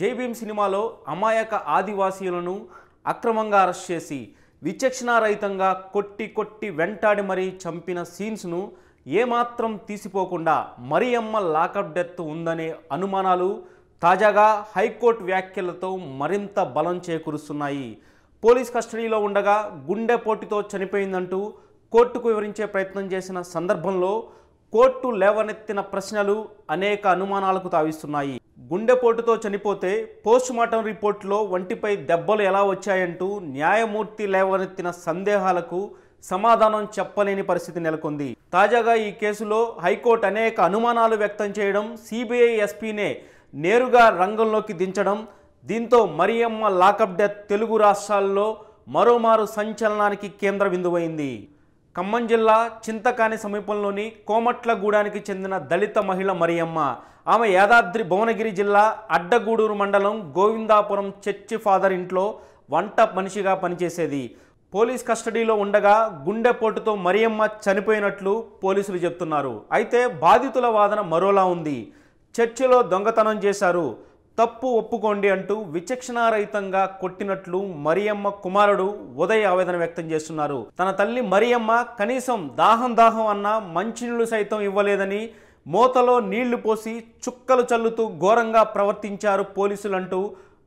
జైభీం సినిమాలో అమాయక ఆదివాసీలను అక్రమంగా అరెస్ట్ చేసి విచక్షణారహితంగా కొట్టి కొట్టి వెంటాడి మరీ చంపిన సీన్స్ను ఏమాత్రం తీసిపోకుండా మరియమ్మ లాకప్ డెత్ ఉందనే అనుమానాలు తాజాగా హైకోర్టు వ్యాఖ్యలతో మరింత బలం చేకూరుస్తున్నాయి పోలీస్ కస్టడీలో ఉండగా గుండె పోటీతో చనిపోయిందంటూ కోర్టుకు వివరించే ప్రయత్నం చేసిన సందర్భంలో కోర్టు లేవనెత్తిన ప్రశ్నలు అనేక అనుమానాలకు తావిస్తున్నాయి గుండెపోటుతో చనిపోతే పోస్టుమార్టం రిపోర్టులో వంటిపై దెబ్బలు ఎలా వచ్చాయంటూ న్యాయమూర్తి లేవనెత్తిన సందేహాలకు సమాధానం చెప్పలేని పరిస్థితి నెలకొంది తాజాగా ఈ కేసులో హైకోర్టు అనేక అనుమానాలు వ్యక్తం చేయడం సిబిఐ ఎస్పీనే నేరుగా రంగంలోకి దించడం దీంతో మరియమ్మ లాకప్ డెత్ తెలుగు రాష్ట్రాల్లో మరోమారు సంచలనానికి కేంద్ర బిందువైంది ఖమ్మం జిల్లా చింతకాని సమీపంలోని కోమట్లగూడానికి చెందిన దళిత మహిళ మరియమ్మ ఆమె యాదాద్రి భువనగిరి జిల్లా అడ్డగూడూరు మండలం గోవిందాపురం చర్చి ఫాదర్ ఇంట్లో వంట మనిషిగా పనిచేసేది పోలీస్ కస్టడీలో ఉండగా గుండెపోటుతో మరియమ్మ చనిపోయినట్లు పోలీసులు చెప్తున్నారు అయితే బాధితుల వాదన మరోలా ఉంది చర్చిలో దొంగతనం చేశారు తప్పు ఒప్పుకోండి అంటూ విచక్షణారహితంగా కొట్టినట్లు మరియమ్మ కుమారుడు ఉదయ్ ఆవేదన వ్యక్తం చేస్తున్నారు తన తల్లి మరియమ్మ కనీసం దాహం దాహం అన్న మంచినీళ్లు సైతం ఇవ్వలేదని మూతలో నీళ్లు పోసి చుక్కలు చల్లుతూ ఘోరంగా ప్రవర్తించారు పోలీసులంటూ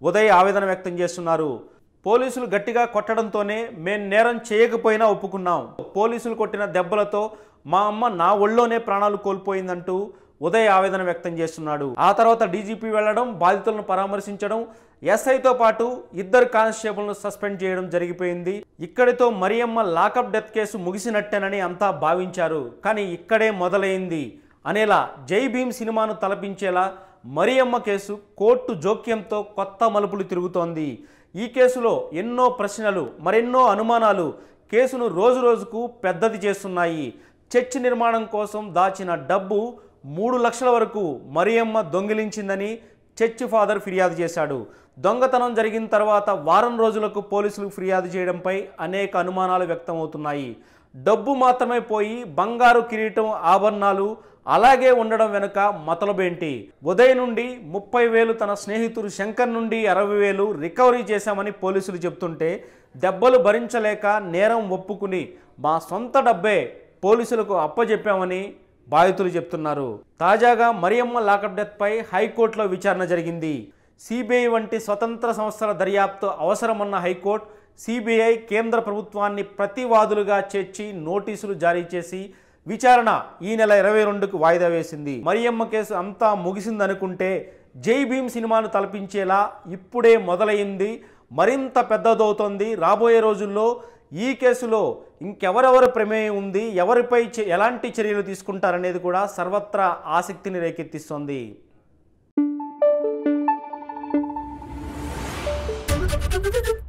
ఉదయ్ ఆవేదన వ్యక్తం చేస్తున్నారు పోలీసులు గట్టిగా కొట్టడంతోనే మేం నేరం చేయకపోయినా ఒప్పుకున్నాం పోలీసులు కొట్టిన దెబ్బలతో మా అమ్మ నా ఒళ్ళోనే ప్రాణాలు కోల్పోయిందంటూ ఉదయ్ ఆవేదన వ్యక్తం చేస్తున్నాడు ఆ తర్వాత డీజీపీ వెళ్లడం బాధితులను పరామర్శించడం ఎస్ఐతో పాటు ఇద్దరు కానిస్టేబుల్ను సస్పెండ్ చేయడం జరిగిపోయింది ఇక్కడితో మరియమ్మ లాకప్ డెత్ కేసు ముగిసినట్టేనని అంతా భావించారు కానీ ఇక్కడే మొదలైంది అనేలా జై భీమ్ సినిమాను తలపించేలా మరియమ్మ కేసు కోర్టు జోక్యంతో కొత్త మలుపులు తిరుగుతోంది ఈ కేసులో ఎన్నో ప్రశ్నలు మరెన్నో అనుమానాలు కేసును రోజు రోజుకు పెద్దది చేస్తున్నాయి చర్చి నిర్మాణం కోసం దాచిన డబ్బు మూడు లక్షల వరకు మరియమ్మ దొంగిలించిందని చర్చి ఫాదర్ ఫిర్యాదు చేశాడు దొంగతనం జరిగిన తర్వాత వారం రోజులకు పోలీసులకు ఫిర్యాదు చేయడంపై అనేక అనుమానాలు వ్యక్తమవుతున్నాయి డబ్బు మాత్రమే పోయి బంగారు కిరీటం ఆభరణాలు అలాగే ఉండడం వెనుక మతలబేంటి ఉదయం నుండి ముప్పై వేలు తన స్నేహితుడు శంకర్ నుండి అరవై వేలు రికవరీ చేశామని పోలీసులు చెప్తుంటే దెబ్బలు భరించలేక నేరం ఒప్పుకుని మా సొంత డబ్బే పోలీసులకు అప్పజెప్పామని బాధితులు చెప్తున్నారు తాజాగా మరియమ్మ లాకప్ డెత్పై హైకోర్టులో విచారణ జరిగింది సిబిఐ వంటి స్వతంత్ర సంస్థల దర్యాప్తు అవసరమన్న హైకోర్టు సిబిఐ కేంద్ర ప్రభుత్వాన్ని ప్రతివాదులుగా చేర్చి నోటీసులు జారీ చేసి విచారణ ఈ నెల ఇరవై రెండుకు వాయిదా వేసింది మరియమ్మ కేసు అంతా ముగిసిందనుకుంటే జై భీమ్ సినిమాను తలపించేలా ఇప్పుడే మొదలైంది మరింత పెద్దదవుతోంది రాబోయే రోజుల్లో ఈ కేసులో ఇంకెవరెవరి ప్రమేయం ఉంది ఎవరిపై ఎలాంటి చర్యలు తీసుకుంటారనేది కూడా సర్వత్రా ఆసక్తిని రేకెత్తిస్తోంది